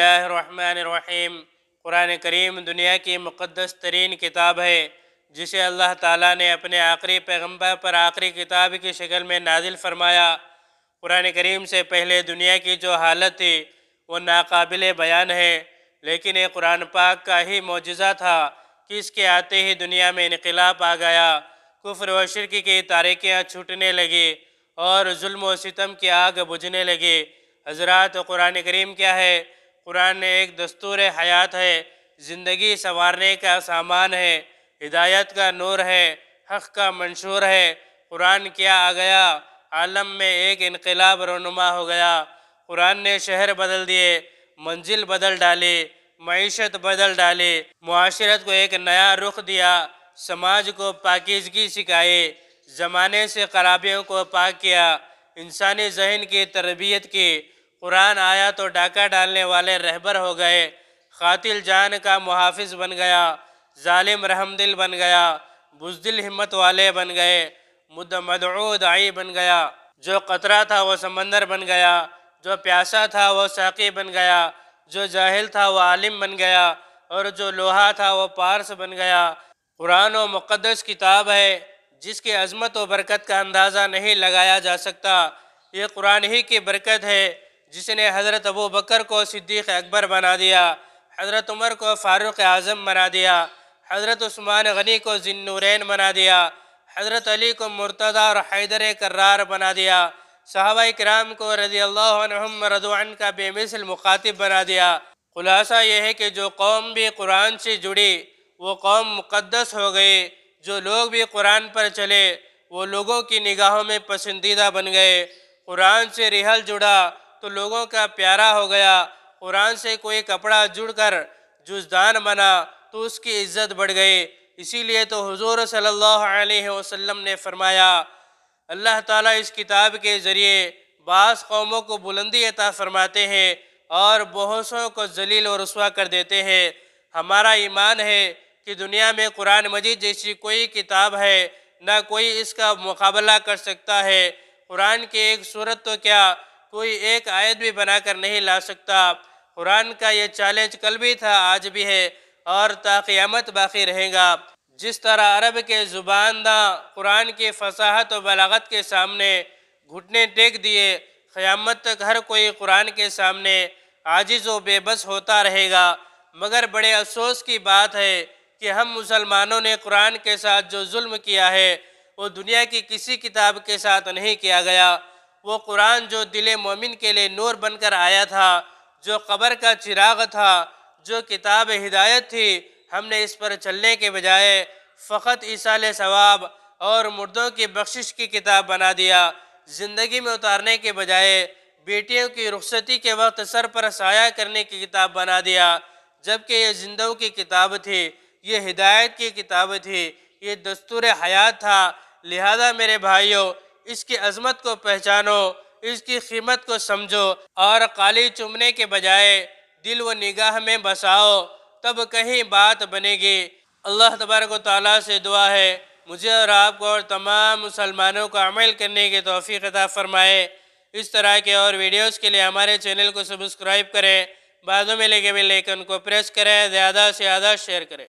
रहीम कुरान करीम दुनिया की मुक़दस तरीन किताब है जिसे अल्लाह ताला ने अपने आखिरी पैगंबर पर आखिरी किताब की शक्ल में नाजिल फरमाया कुरान करीम से पहले दुनिया की जो हालत थी वो नाकबिल बयान है लेकिन ये कुरान पाक का ही मुजज़ा था कि इसके आते ही दुनिया में इनकलाब आ गया कुफ्र व शिरक की तारीखियाँ छूटने लगी और म वितम सितम की आग बुझने लगी हजरात कुरान करीम क्या है कुरान एक दस्तूर हयात है ज़िंदगी संवारने का सामान है हिदायत का नूर है हक़ का मंशूर है कुरान क्या आ गया आलम में एक इनकलाब रनुमा हो गया कुरान ने शहर बदल दिए मंजिल बदल डाली मीशत बदल डाली माशरत को एक नया रुख दिया समाज को पाकिजगी सिखाई ज़माने से खराबियों को पाक किया इंसानी जहन की तरबियत की कुरान आया तो डाका डालने वाले रहबर हो गए कातिल जान का मुहाफ़ बन गया ालिम रहमदिल बन गया बुजदिल हिम्मत वाले बन गए मुद मदाई आई बन गया जो कतरा था वो समंदर बन गया जो प्यासा था वो साकी बन गया जो जाहिल था वो आलिम बन गया और जो लोहा था वो पारस बन गया कुरान मुक़दस किताब है जिसकी अजमत व बरकत का अंदाज़ा नहीं लगाया जा सकता ये कुरान ही की बरकत है जिसने हज़रत अबू बकर को सिद्दीक़ अकबर बना दिया हज़रत उमर को फ़ारूक आज़म बना दिया हज़रत उस्मान गनी को जिन्नूरैन बना दिया हज़रत अली को मुर्तदा और हैदर करार बना दिया सहाबा कराम को रजी अल्लाह रजवान का बेमिसल मुखातिब बना दिया खुलासा यह है कि जो कौम भी कुरान से जुड़ी वो कौम मुक़दस हो गई जो लोग भी कुरान पर चले वो लोगों की निगाहों में पसंदीदा बन गए कुरान से रिहल जुड़ा तो लोगों का प्यारा हो गया कुरान से कोई कपड़ा जुड़कर जुजदान बना तो उसकी इज्जत बढ़ गई इसीलिए तो हुजूर सल्लल्लाहु अलैहि वसल्लम ने फरमाया अल्लाह ताला इस किताब के ज़रिए बास कौमों को बुलंदी अता फरमाते हैं और बहुसों को जलील और रसुआ कर देते हैं हमारा ईमान है कि दुनिया में कुरान मजीद जैसी कोई किताब है ना कोई इसका मुकाबला कर सकता है कुरान की एक सूरत तो क्या कोई एक आयत भी बनाकर नहीं ला सकता कुरान का ये चैलेंज कल भी था आज भी है और ताक़ियामत बाकी रहेगा जिस तरह अरब के ज़ुबानदा कुरान की फसाहत और बलागत के सामने घुटने टेक दिए क़यामत तक हर कोई कुरान के सामने आजिज़ व बेबस होता रहेगा मगर बड़े अफसोस की बात है कि हम मुसलमानों ने कुरान के साथ जो जुल्म किया है वो दुनिया की किसी किताब के साथ नहीं किया गया वो कुरान जो दिल मोमिन के लिए नूर बनकर आया था जो क़बर का चिराग था जो किताब हिदायत थी हमने इस पर चलने के बजाय फ़कत ईसाल सवाब और मुर्दों की बख्शिश की किताब बना दिया ज़िंदगी में उतारने के बजाय बेटियों की रुखसती के वक्त सर पर साया करने की किताब बना दिया जबकि ये जिंदों की किताब थी ये हिदायत की किताब थी ये दस्तूर हयात था लिहाजा मेरे भाइयों इसकी अजमत को पहचानो इसकी कीमत को समझो और काली चुमने के बजाय दिल व निगाह में बसाओ तब कहीं बात बनेगी अल्लाह तबारक ताली से दुआ है मुझे और आपको और तमाम मुसलमानों को अमल करने की तोहफ़ी अदा फरमाए इस तरह के और वीडियोज़ के लिए हमारे चैनल को सब्सक्राइब करें बाद में लेके हुए लेकिन को प्रेस करें ज़्यादा से ज़्यादा शेयर करें